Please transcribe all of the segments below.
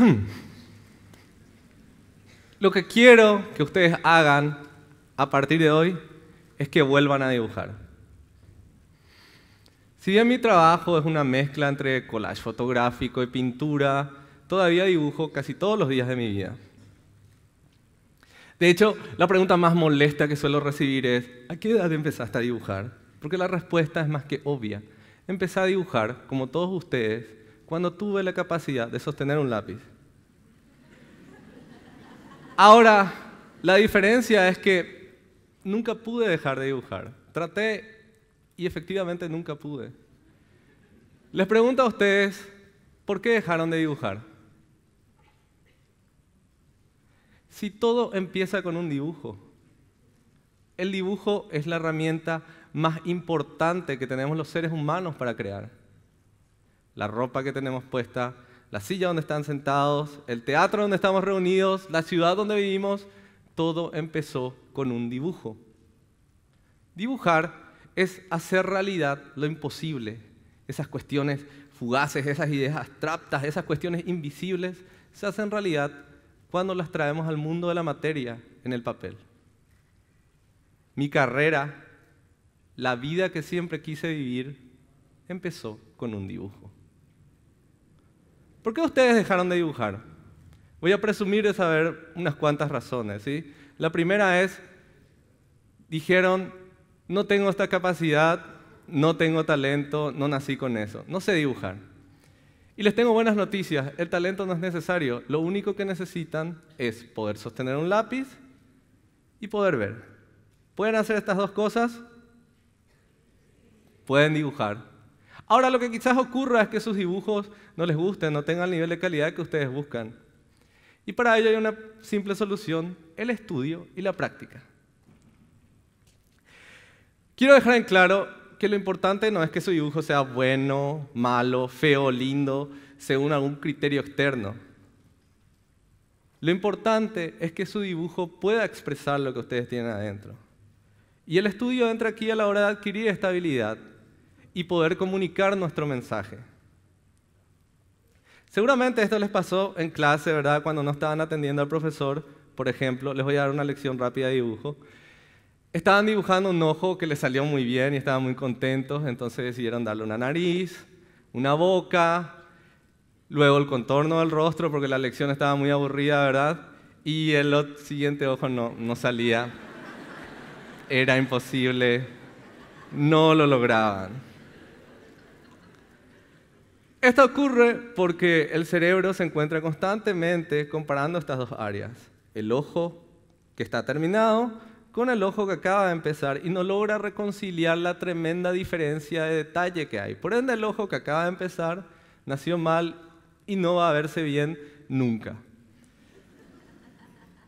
Hmm. Lo que quiero que ustedes hagan a partir de hoy es que vuelvan a dibujar. Si bien mi trabajo es una mezcla entre collage fotográfico y pintura, todavía dibujo casi todos los días de mi vida. De hecho, la pregunta más molesta que suelo recibir es, ¿a qué edad empezaste a dibujar? Porque la respuesta es más que obvia. Empecé a dibujar, como todos ustedes, cuando tuve la capacidad de sostener un lápiz. Ahora, la diferencia es que nunca pude dejar de dibujar. Traté y efectivamente nunca pude. Les pregunto a ustedes, ¿por qué dejaron de dibujar? Si todo empieza con un dibujo. El dibujo es la herramienta más importante que tenemos los seres humanos para crear. La ropa que tenemos puesta, la silla donde están sentados, el teatro donde estamos reunidos, la ciudad donde vivimos, todo empezó con un dibujo. Dibujar es hacer realidad lo imposible, esas cuestiones fugaces, esas ideas abstractas, esas cuestiones invisibles, se hacen realidad cuando las traemos al mundo de la materia en el papel. Mi carrera, la vida que siempre quise vivir, empezó con un dibujo. ¿Por qué ustedes dejaron de dibujar? Voy a presumir de saber unas cuantas razones. ¿sí? La primera es, dijeron, no tengo esta capacidad, no tengo talento, no nací con eso, no sé dibujar. Y les tengo buenas noticias, el talento no es necesario, lo único que necesitan es poder sostener un lápiz y poder ver. ¿Pueden hacer estas dos cosas? Pueden dibujar. Ahora lo que quizás ocurra es que sus dibujos no les gusten, no tengan el nivel de calidad que ustedes buscan. Y para ello hay una simple solución, el estudio y la práctica. Quiero dejar en claro que lo importante no es que su dibujo sea bueno, malo, feo, lindo, según algún criterio externo. Lo importante es que su dibujo pueda expresar lo que ustedes tienen adentro. Y el estudio entra aquí a la hora de adquirir esta habilidad y poder comunicar nuestro mensaje. Seguramente esto les pasó en clase, ¿verdad? Cuando no estaban atendiendo al profesor, por ejemplo, les voy a dar una lección rápida de dibujo. Estaban dibujando un ojo que les salió muy bien y estaban muy contentos, entonces decidieron darle una nariz, una boca, luego el contorno del rostro, porque la lección estaba muy aburrida, ¿verdad? Y el siguiente ojo no, no salía. Era imposible. No lo lograban. Esto ocurre porque el cerebro se encuentra constantemente comparando estas dos áreas, el ojo que está terminado con el ojo que acaba de empezar y no logra reconciliar la tremenda diferencia de detalle que hay. Por ende, el ojo que acaba de empezar nació mal y no va a verse bien nunca.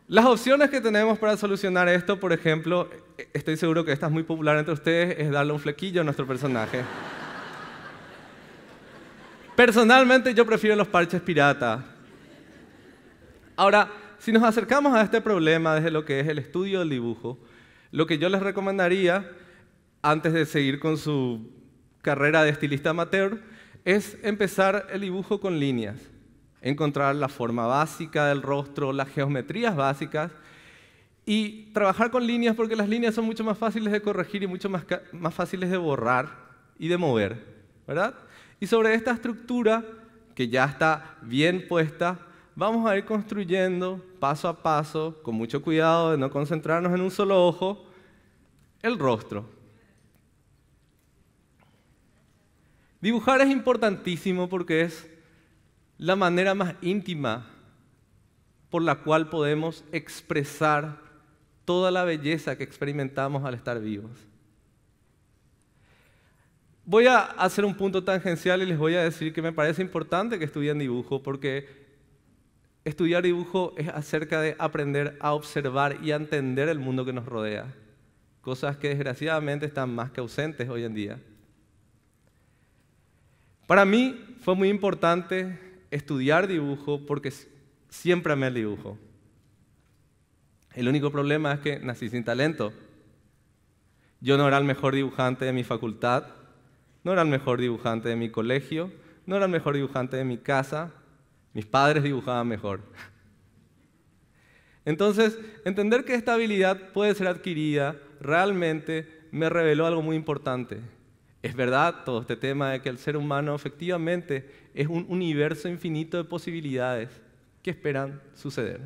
Las opciones que tenemos para solucionar esto, por ejemplo, e-, estoy seguro que esta es muy popular entre ustedes, es darle un flequillo a nuestro personaje. Personalmente yo prefiero los parches pirata. Ahora, si nos acercamos a este problema desde lo que es el estudio del dibujo, lo que yo les recomendaría, antes de seguir con su carrera de estilista amateur, es empezar el dibujo con líneas, encontrar la forma básica del rostro, las geometrías básicas, y trabajar con líneas porque las líneas son mucho más fáciles de corregir y mucho más, más fáciles de borrar y de mover, ¿verdad? Y sobre esta estructura, que ya está bien puesta, vamos a ir construyendo paso a paso, con mucho cuidado de no concentrarnos en un solo ojo, el rostro. Dibujar es importantísimo porque es la manera más íntima por la cual podemos expresar toda la belleza que experimentamos al estar vivos. Voy a hacer un punto tangencial y les voy a decir que me parece importante que estudien dibujo porque estudiar dibujo es acerca de aprender a observar y a entender el mundo que nos rodea, cosas que desgraciadamente están más que ausentes hoy en día. Para mí fue muy importante estudiar dibujo porque siempre amé el dibujo. El único problema es que nací sin talento. Yo no era el mejor dibujante de mi facultad no era el mejor dibujante de mi colegio, no era el mejor dibujante de mi casa, mis padres dibujaban mejor. Entonces, entender que esta habilidad puede ser adquirida realmente me reveló algo muy importante. Es verdad todo este tema de que el ser humano efectivamente es un universo infinito de posibilidades que esperan suceder.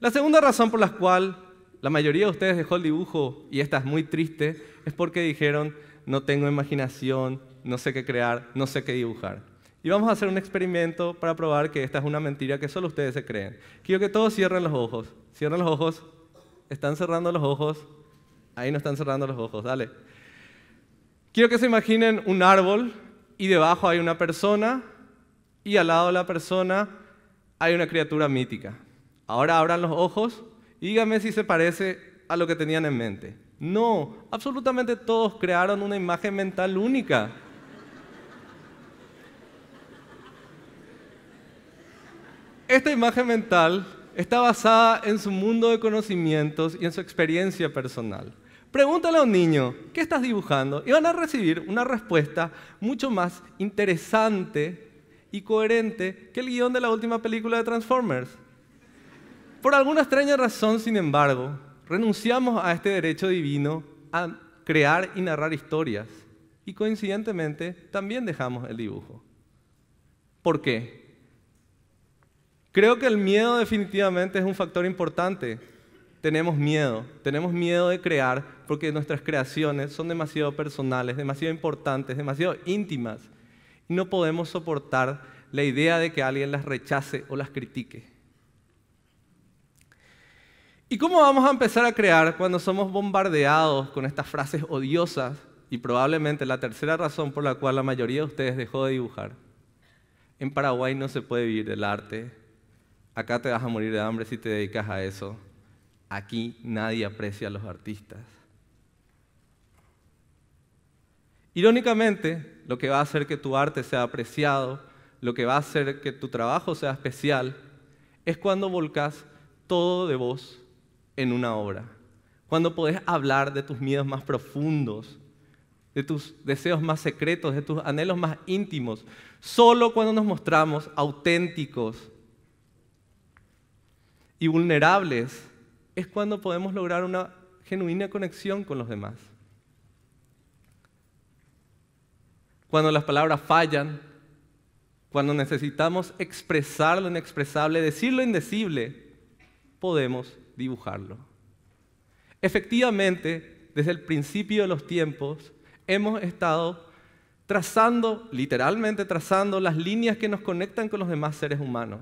La segunda razón por la cual la mayoría de ustedes dejó el dibujo, y esta es muy triste, es porque dijeron, no tengo imaginación, no sé qué crear, no sé qué dibujar. Y vamos a hacer un experimento para probar que esta es una mentira que solo ustedes se creen. Quiero que todos cierren los ojos. Cierren los ojos. Están cerrando los ojos. Ahí no están cerrando los ojos. Dale. Quiero que se imaginen un árbol y debajo hay una persona y al lado de la persona hay una criatura mítica. Ahora abran los ojos y díganme si se parece a lo que tenían en mente. No, absolutamente todos crearon una imagen mental única. Esta imagen mental está basada en su mundo de conocimientos y en su experiencia personal. Pregúntale a un niño, ¿qué estás dibujando? Y van a recibir una respuesta mucho más interesante y coherente que el guión de la última película de Transformers. Por alguna extraña razón, sin embargo, renunciamos a este derecho divino a crear y narrar historias y coincidentemente también dejamos el dibujo. ¿Por qué? Creo que el miedo definitivamente es un factor importante. Tenemos miedo, tenemos miedo de crear porque nuestras creaciones son demasiado personales, demasiado importantes, demasiado íntimas y no podemos soportar la idea de que alguien las rechace o las critique. ¿Y cómo vamos a empezar a crear cuando somos bombardeados con estas frases odiosas y probablemente la tercera razón por la cual la mayoría de ustedes dejó de dibujar? En Paraguay no se puede vivir del arte. Acá te vas a morir de hambre si te dedicas a eso. Aquí nadie aprecia a los artistas. Irónicamente, lo que va a hacer que tu arte sea apreciado, lo que va a hacer que tu trabajo sea especial, es cuando volcas todo de vos en una obra. Cuando podés hablar de tus miedos más profundos, de tus deseos más secretos, de tus anhelos más íntimos. Solo cuando nos mostramos auténticos y vulnerables es cuando podemos lograr una genuina conexión con los demás. Cuando las palabras fallan, cuando necesitamos expresar lo inexpresable, decir lo indecible, podemos dibujarlo. Efectivamente, desde el principio de los tiempos, hemos estado trazando, literalmente trazando, las líneas que nos conectan con los demás seres humanos.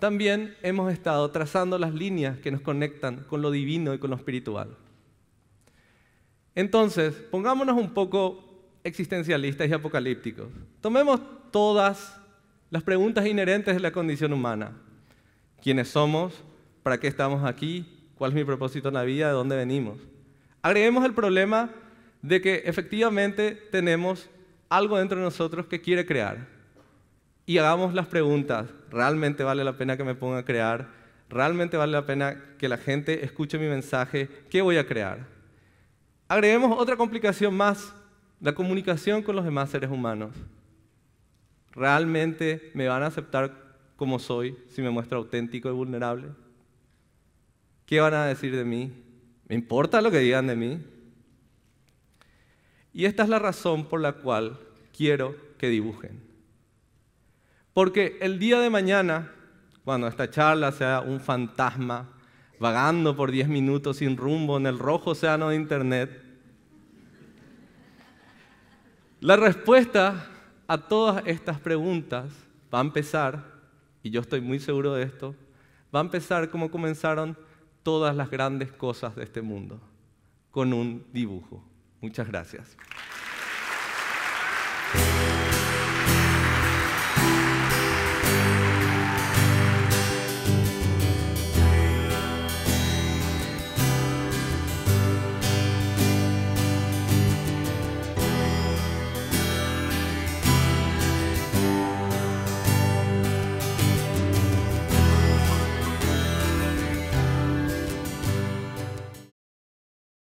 También hemos estado trazando las líneas que nos conectan con lo divino y con lo espiritual. Entonces, pongámonos un poco existencialistas y apocalípticos. Tomemos todas las preguntas inherentes de la condición humana. ¿Quiénes somos? ¿Para qué estamos aquí? ¿Cuál es mi propósito en la vida? ¿De dónde venimos? Agreguemos el problema de que efectivamente tenemos algo dentro de nosotros que quiere crear. Y hagamos las preguntas, ¿realmente vale la pena que me ponga a crear? ¿Realmente vale la pena que la gente escuche mi mensaje? ¿Qué voy a crear? Agreguemos otra complicación más, la comunicación con los demás seres humanos. ¿Realmente me van a aceptar como soy si me muestro auténtico y vulnerable? ¿Qué van a decir de mí? ¿Me importa lo que digan de mí? Y esta es la razón por la cual quiero que dibujen. Porque el día de mañana, cuando esta charla sea un fantasma vagando por 10 minutos sin rumbo en el rojo océano de internet, la respuesta a todas estas preguntas va a empezar, y yo estoy muy seguro de esto, va a empezar como comenzaron todas las grandes cosas de este mundo con un dibujo. Muchas gracias.